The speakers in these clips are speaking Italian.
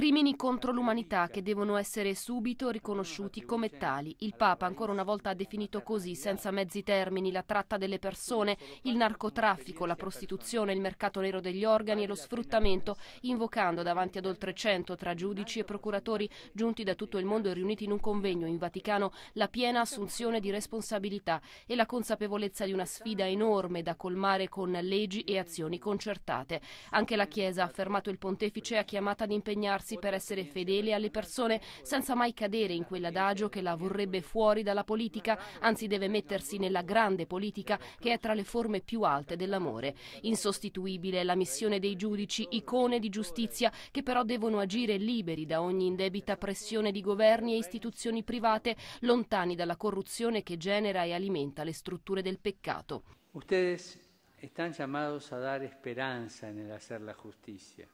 Crimini contro l'umanità che devono essere subito riconosciuti come tali. Il Papa ancora una volta ha definito così, senza mezzi termini, la tratta delle persone, il narcotraffico, la prostituzione, il mercato nero degli organi e lo sfruttamento, invocando davanti ad oltre 100 tra giudici e procuratori giunti da tutto il mondo e riuniti in un convegno in Vaticano la piena assunzione di responsabilità e la consapevolezza di una sfida enorme da colmare con leggi e azioni concertate. Anche la Chiesa, ha affermato il pontefice, ha chiamato ad impegnarsi sforzarsi per essere fedele alle persone senza mai cadere in quell'adagio che la vorrebbe fuori dalla politica, anzi deve mettersi nella grande politica che è tra le forme più alte dell'amore. Insostituibile è la missione dei giudici, icone di giustizia, che però devono agire liberi da ogni indebita pressione di governi e istituzioni private, lontani dalla corruzione che genera e alimenta le strutture del peccato. Ustedes están llamados a dar esperanza en el hacer la justicia.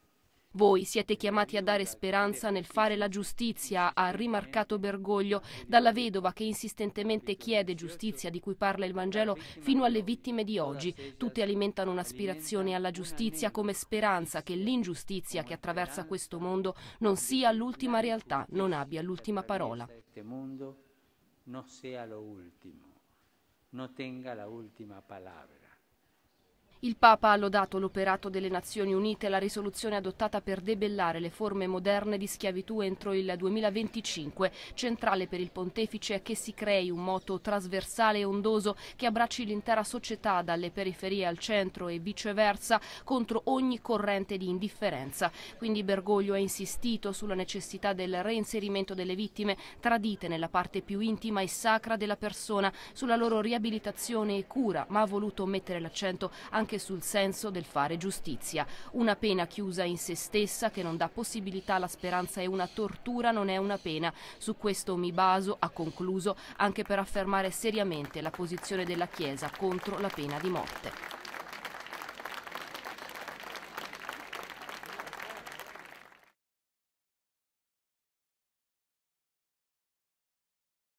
Voi siete chiamati a dare speranza nel fare la giustizia, ha rimarcato Bergoglio, dalla vedova che insistentemente chiede giustizia di cui parla il Vangelo fino alle vittime di oggi. Tutte alimentano un'aspirazione alla giustizia come speranza che l'ingiustizia che attraversa questo mondo non sia l'ultima realtà, non abbia l'ultima parola. Questo mondo Non sia l'ultimo, non tenga l'ultima parola. Il Papa ha lodato l'operato delle Nazioni Unite e la risoluzione adottata per debellare le forme moderne di schiavitù entro il 2025. Centrale per il pontefice è che si crei un moto trasversale e ondoso che abbracci l'intera società dalle periferie al centro e viceversa contro ogni corrente di indifferenza. Quindi Bergoglio ha insistito sulla necessità del reinserimento delle vittime tradite nella parte più intima e sacra della persona, sulla loro riabilitazione e cura, ma ha voluto mettere l'accento anche anche sul senso del fare giustizia. Una pena chiusa in se stessa che non dà possibilità alla speranza è una tortura, non è una pena. Su questo mi baso, ha concluso, anche per affermare seriamente la posizione della Chiesa contro la pena di morte.